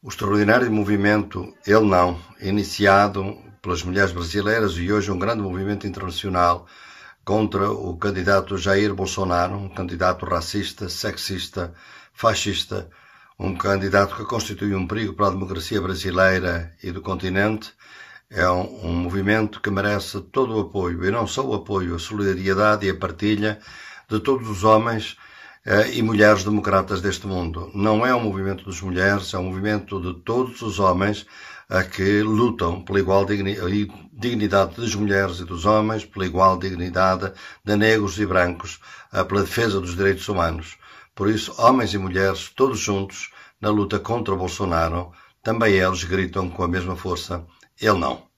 O extraordinário movimento Ele Não, iniciado pelas mulheres brasileiras e hoje um grande movimento internacional contra o candidato Jair Bolsonaro, um candidato racista, sexista, fascista, um candidato que constitui um perigo para a democracia brasileira e do continente. É um, um movimento que merece todo o apoio, e não só o apoio, a solidariedade e a partilha de todos os homens eh, e mulheres democratas deste mundo. Não é um movimento das mulheres, é um movimento de todos os homens a eh, que lutam pela igual dignidade das mulheres e dos homens, pela igual dignidade de negros e brancos, eh, pela defesa dos direitos humanos. Por isso, homens e mulheres, todos juntos, na luta contra Bolsonaro, também eles gritam com a mesma força: ele não.